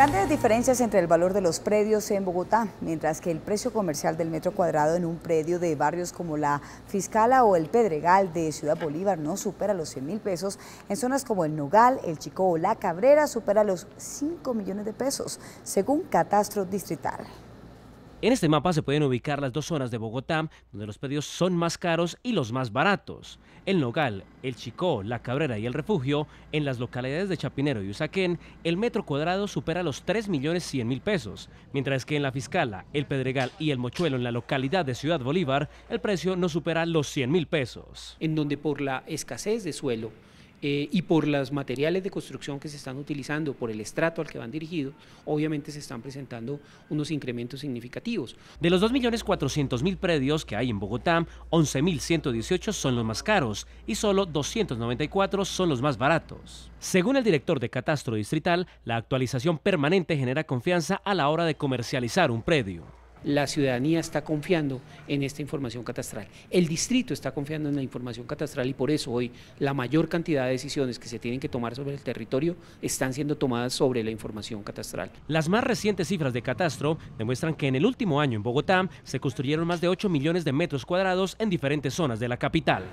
Grandes diferencias entre el valor de los predios en Bogotá, mientras que el precio comercial del metro cuadrado en un predio de barrios como la Fiscala o el Pedregal de Ciudad Bolívar no supera los 100 mil pesos, en zonas como el Nogal, el Chico o la Cabrera supera los 5 millones de pesos, según Catastro Distrital. En este mapa se pueden ubicar las dos zonas de Bogotá, donde los pedidos son más caros y los más baratos. El Nogal, el Chicó, la Cabrera y el Refugio, en las localidades de Chapinero y Usaquén, el metro cuadrado supera los 3.100.000 pesos, mientras que en la Fiscala, el Pedregal y el Mochuelo en la localidad de Ciudad Bolívar, el precio no supera los 100.000 pesos. En donde por la escasez de suelo eh, y por los materiales de construcción que se están utilizando, por el estrato al que van dirigidos, obviamente se están presentando unos incrementos significativos. De los 2.400.000 predios que hay en Bogotá, 11.118 son los más caros y solo 294 son los más baratos. Según el director de Catastro Distrital, la actualización permanente genera confianza a la hora de comercializar un predio la ciudadanía está confiando en esta información catastral. El distrito está confiando en la información catastral y por eso hoy la mayor cantidad de decisiones que se tienen que tomar sobre el territorio están siendo tomadas sobre la información catastral. Las más recientes cifras de catastro demuestran que en el último año en Bogotá se construyeron más de 8 millones de metros cuadrados en diferentes zonas de la capital.